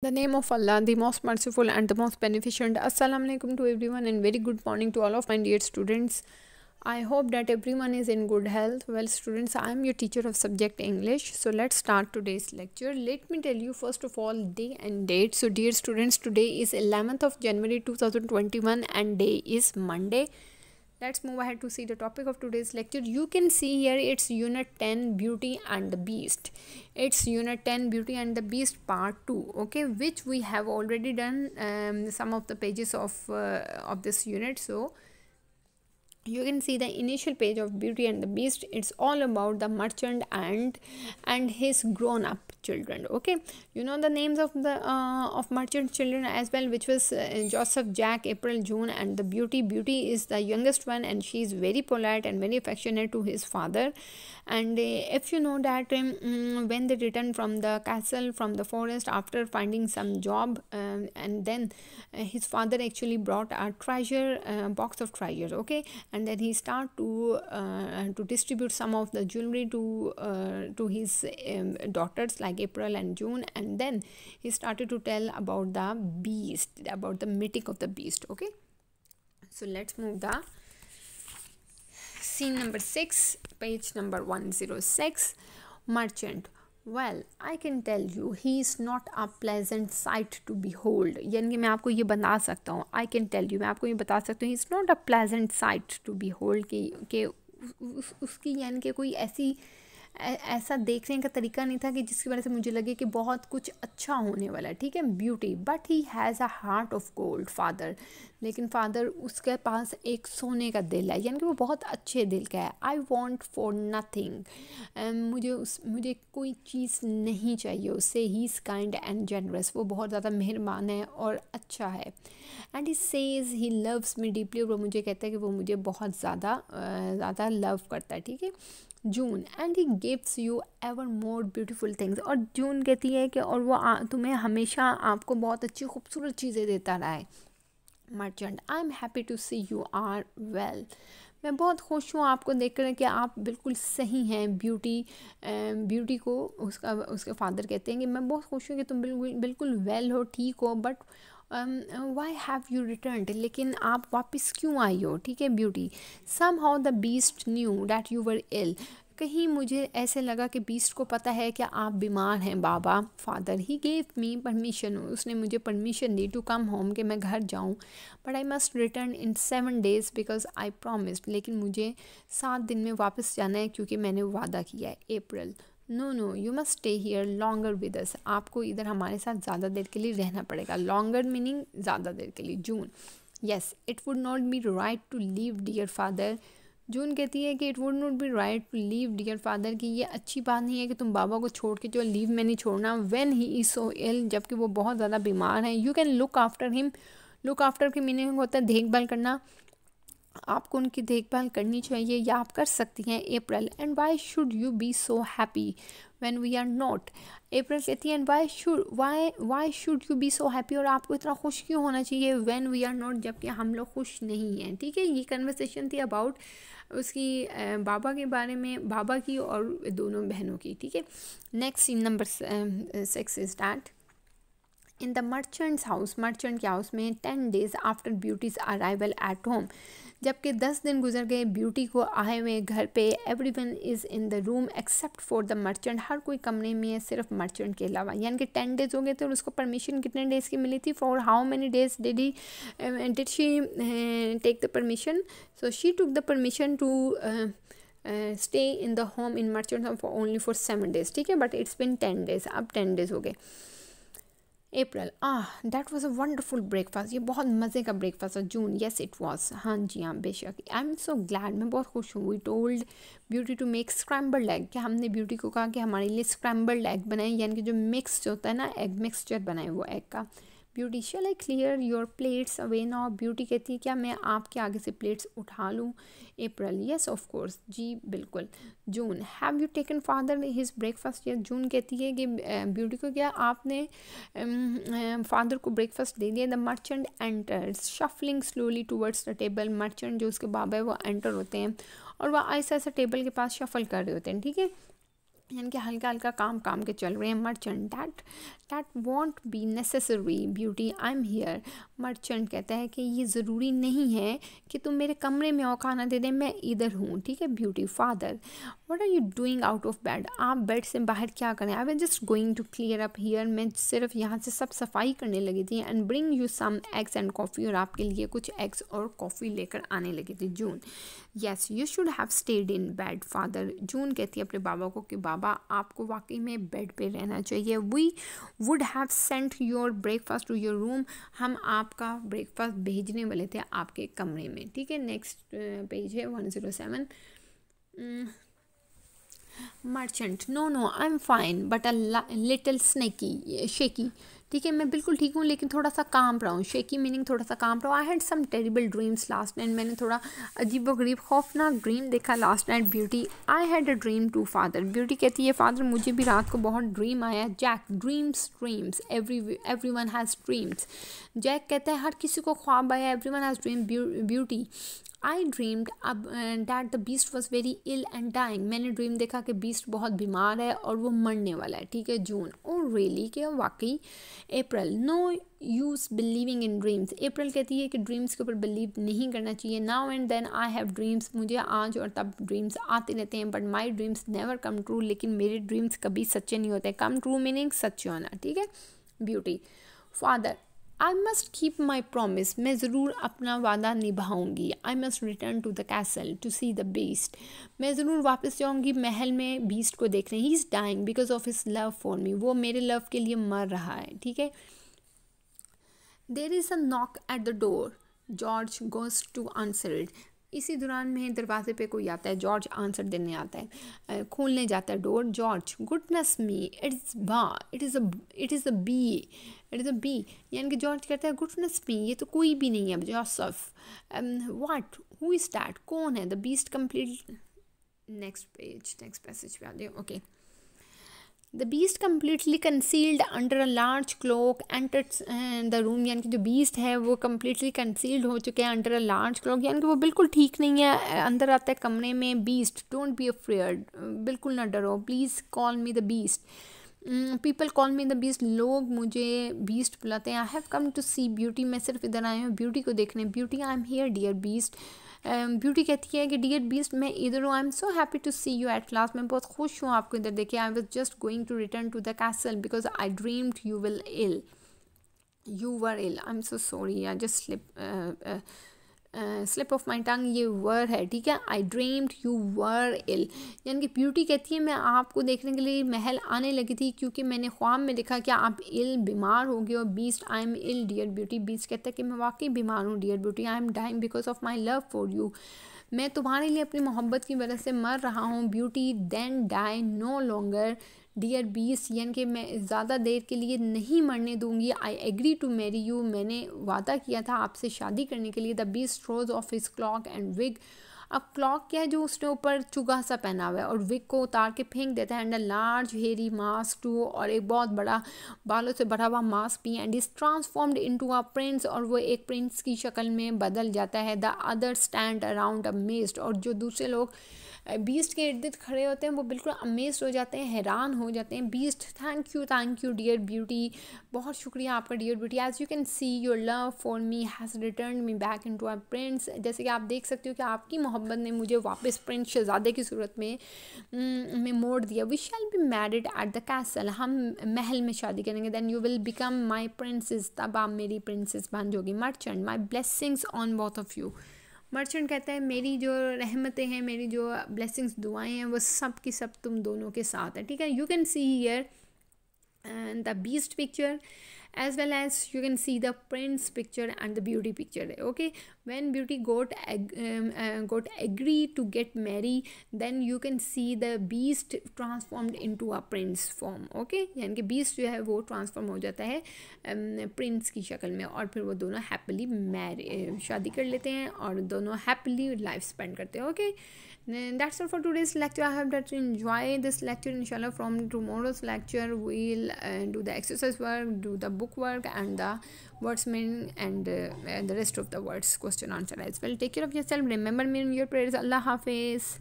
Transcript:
The name of Allah, the most merciful and the most beneficent. Assalamu alaikum to everyone and very good morning to all of my dear students. I hope that everyone is in good health. Well, students, I am your teacher of subject English. So let's start today's lecture. Let me tell you first of all day and date. So dear students, today is 11th of January 2021 and day is Monday let's move ahead to see the topic of today's lecture you can see here it's unit 10 beauty and the beast it's unit 10 beauty and the beast part 2 okay which we have already done um, some of the pages of uh, of this unit so you can see the initial page of beauty and the beast it's all about the merchant and and his grown up children okay you know the names of the uh, of merchant children as well which was uh, joseph jack april june and the beauty beauty is the youngest one and she is very polite and very affectionate to his father and uh, if you know that um, mm, when they return from the castle from the forest after finding some job um, and then uh, his father actually brought a treasure uh, box of treasure okay and and then he start to uh, to distribute some of the jewelry to uh, to his um, daughters like April and June and then he started to tell about the beast about the mythic of the beast okay so let's move the scene number 6 page number 106 merchant well I can tell you he is not a pleasant sight to behold यानी कि मैं आपको ये बता सकता हूँ आई can tell you मैं आपको ये बता सकता हूँ he is not a pleasant sight to behold कि उसकी यानी कि कोई ऐसी ऐसा देखने का तरीका नहीं था कि जिसकी वजह से मुझे लगे कि बहुत कुछ अच्छा होने वाला है ठीक है Beauty but he has a heart of gold father लेकिन फादर उसके पास एक सोने का दिल है यानी कि वो बहुत अच्छे दिल का है आई वॉन्ट फॉर नथिंग मुझे उस मुझे कोई चीज़ नहीं चाहिए उससे he is kind and generous वो बहुत ज़्यादा मेहरबान है और अच्छा है and he says he loves me deeply और वो मुझे कहता है कि वो मुझे बहुत ज़्यादा ज़्यादा लव करता है ठीक है June and he gives you ever more beautiful things और जून कहती है कि और वो आ, तुम्हें हमेशा आपको बहुत अच्छी खूबसूरत चीज़ें देता रहा है merchant I am happy to see you are well मैं बहुत खुश हूँ आपको देख कर कि आप बिल्कुल सही हैं ब्यूटी ब्यूटी को उसका उसके फादर कहते हैं कि मैं बहुत खुश हूँ कि तुम बिल्कुल बिल्कुल वेल हो ठीक हो but why have you return लेकिन आप वापस क्यों आई हो ठीक है Beauty somehow the beast knew that you were ill कहीं मुझे ऐसे लगा कि बीस्ट को पता है क्या आप बीमार हैं बाबा father he gave me permission उसने मुझे परमिशन दी टू कम होम कि मैं घर जाऊँ but I must return in seven days because I promise लेकिन मुझे सात दिन में वापस जाना है क्योंकि मैंने वादा किया है April no no you must stay here longer with us आपको इधर हमारे साथ ज़्यादा देर के लिए रहना पड़ेगा लॉन्गर मीनिंग ज़्यादा देर के लिए June yes it would not be right to leave dear father June कहती है कि it would not be right to leave dear father कि ये अच्छी बात नहीं है कि तुम बाबा को छोड़ के जो लीव में नहीं छोड़ना वेन ही इज़ सो इल जबकि वो बहुत ज़्यादा बीमार हैं you can look after him look after के मीनिंग होता है देखभाल करना आपको उनकी देखभाल करनी चाहिए या आप कर सकती हैं April and why should you be so happy when we are not April कहती है and why should why why should you be so happy और आपको इतना खुश क्यों होना चाहिए वैन वी आर नॉट जबकि हम लोग खुश नहीं हैं ठीक है ये कन्वर्सेशन थी अबाउट उसकी बाबा के बारे में बाबा की और दोनों बहनों की ठीक है next number six is that in the merchant's house merchant के हाउस में ten days after Beauty's arrival at home जबकि दस दिन गुजर गए ब्यूटी को आए हुए घर पे everyone is in the room except for the merchant हर कोई कमरे में है सिर्फ मर्चेंट के अलावा यानी कि टेन डेज हो गए थे और उसको परमिशन कितने डेज़ की मिली थी for how many days did he did she take the permission so she took the permission to stay in the home in merchant home for only for seven days ठीक है but it's been ten days अब ten days हो गए April ah that was a wonderful breakfast ये बहुत मज़े का breakfast था जून येस इट वॉज हाँ जी हाँ बेशक आई एम सो ग्लैड मैं बहुत खुश हूँ we told Beauty to make scramble egg क्या हमने ब्यूटी को कहा कि हमारे लिए स्क्रैम्बल एग बनाए यानी कि जो मिक्स होता है ना एग मिक्सचर बनाए वो एग का Beauty shall I clear your plates away now Beauty कहती है क्या मैं आपके आगे से प्लेट्स उठा लूँ अप्रैल यस ऑफ कोर्स जी बिल्कुल June have you taken father his breakfast या जून कहती है कि ब्यूटी को क्या आपने फादर को ब्रेकफास्ट दे दिया the merchant enter shuffling slowly towards the table merchant जो उसके बाबा है वो एंटर होते हैं और वह ऐसे ऐसे टेबल के पास शफल कर रहे होते हैं ठीक है इनके हल्का हल्का काम काम के चल रहे हैं merchant that that won't be necessary Beauty I am here merchant कहता है कि ये ज़रूरी नहीं है कि तुम मेरे कमरे में और खाना दे दें मैं इधर हूँ ठीक है Beauty father what are you doing out of bed आप बेड से बाहर क्या करें I one just going to clear up here मैं सिर्फ यहाँ से सब सफाई करने लगी थी and bring you some eggs and coffee और आपके लिए कुछ एग्स और कॉफ़ी लेकर आने लगी थी June yes you should have stayed in bed father June कहती है अपने बाबा को कि बाबा अलावा आपको वाकई में बेड पे रहना चाहिए we would have sent your breakfast to your room हम आपका ब्रेकफास्ट भेजने वाले थे आपके कमरे में ठीक है नेक्स्ट पेज है one zero seven merchant no no I am fine but a little snaky shaky ठीक है मैं बिल्कुल ठीक हूँ लेकिन थोड़ा सा काम रहा हूँ शेकी मीनिंग थोड़ा सा काम रहा हूँ I had some terrible dreams last night मैंने थोड़ा अजीब व गरीब खौफनाक ड्रीम देखा last night Beauty I had a dream too father Beauty कहती है फादर मुझे भी रात को बहुत ड्रीम आया Jack dreams dreams every everyone has dreams Jack कहता है हर किसी को ख्वाब आया everyone has dream Beauty I dreamed अब that the beast was very ill and dying मैंने ड्रीम देखा कि बीस्ट बहुत बीमार है और वो मरने वाला है ठीक है जून ओ oh, रियली क्या वाकई April no use believing in dreams April कहती है कि ड्रीम्स के ऊपर बिलीव नहीं करना चाहिए now and then I have dreams मुझे आज और तब ड्रीम्स आते रहते हैं but my dreams never come true लेकिन मेरे ड्रीम्स कभी सच्चे नहीं होते कम ट्रू मीनिंग सच्चे होना ठीक है Beauty father I must keep my promise मैं ज़रूर अपना वादा निभाऊंगी I must return to the castle to see the beast मैं ज़रूर वापस जाऊंगी महल में बीस्ट को देखने he is dying because of his love for me वो मेरे लव के लिए मर रहा है ठीक है there is a knock at the door George goes to answer it इसी दौरान में दरवाजे पे कोई आता है जॉर्ज आंसर देने आता है खोलने जाता है door George goodness me it's बा it is a it is a B it is a B यानी कि जॉर्ज कहता है गुडनेस मी ये तो कोई भी नहीं है Joseph what who is that कौन है the beast complete next page next passage पे आ जाए okay okay. The beast completely concealed under a large cloak enter the room यानी कि जो बीस्ट है वो कम्प्लीटली कंसील्ड हो चुके हैं अंडर अ लार्ज क्लॉक यानी कि वो बिल्कुल ठीक नहीं है eh, अंदर आता है कमरे में बीस्ट डोंट बी अफ्रेयर्ड बिल्कुल ना डरो please call me the beast people call me the beast लोग मुझे बीस्ट बुलाते हैं I have come to see Beauty मैं सिर्फ इधर आई हूँ ब्यूटी को देखने Beauty I am here dear beast Beauty um, कहती है कि डियर बीस्ट मैं इधर हूँ I am so happy to see you at last मैं बहुत खुश हूँ आपको इधर देखे I was just going to return to the castle because I dreamed you will ill you were ill I am so sorry I just slip slip of my tongue ये were है ठीक है आई ड्रीम्ड यू वर इल यानी कि beauty कहती है मैं आपको देखने के लिए महल आने लगी थी क्योंकि मैंने ख्वाब में देखा कि आप इल बीमार हो गए और beast I am ill dear Beauty beast कहता है कि मैं वाकई बीमार हूँ dear Beauty I am dying because of my love for you मैं तुम्हारे लिए अपनी मोहब्बत की वजह से मर रहा हूँ Beauty then die no longer dear B C N K मैं ज़्यादा देर के लिए नहीं मरने दूंगी I agree to marry you मैंने वादा किया था आपसे शादी करने के लिए the beast throws off his cloak and wig अब क्लॉक क्या है जो उसने ऊपर चुगा सा पहना हुआ है और विक को उतार के फेंक देता है and a large hairy mask too और एक बहुत बड़ा बालों से भरा हुआ मास्क भी and is transformed into a prince और वो एक प्रिंस की शक्ल में बदल जाता है the other stand around amazed और जो दूसरे लोग बीस्ट के इर्द गिर्द खड़े होते हैं वो बिल्कुल अमेज हो जाते हैं हैरान हो जाते हैं beast thank you thank you dear Beauty बहुत शुक्रिया आपका dear Beauty as you can see your love for me has return me back into our prince जैसे कि आप देख सकते हो कि आपकी मोहब्बत मोहब्बत ने मुझे वापस प्रिंस शहजादे की सूरत में में मोड़ दिया we shall be married at the castle हम महल में शादी करेंगे then you will become my princess तब आप मेरी प्रिंसेस बन जाओगी merchant my blessings on both of you merchant कहता है मेरी जो रहमतें हैं मेरी जो ब्लेसिंग्स दुआएं हैं वो सब की सब तुम दोनों के साथ है ठीक है you can see here the beast picture as well as you can see the prince picture and the beauty picture okay when beauty got um, uh, got agree to get marry then you can see the beast transformed into a prince form okay yani ki beast jo hai wo transform ho jata hai um, prince ki shakal mein aur fir wo dono happily marry uh, shaadi kar lete hain aur dono happily life spend karte hain okay And that's all for today's lecture I hope that you enjoy this lecture inshallah from tomorrow's lecture we'll uh, do the exercise work do the book Work and the words and, uh, and the rest of the words question answer as well take care of yourself remember me in your prayers allah hafiz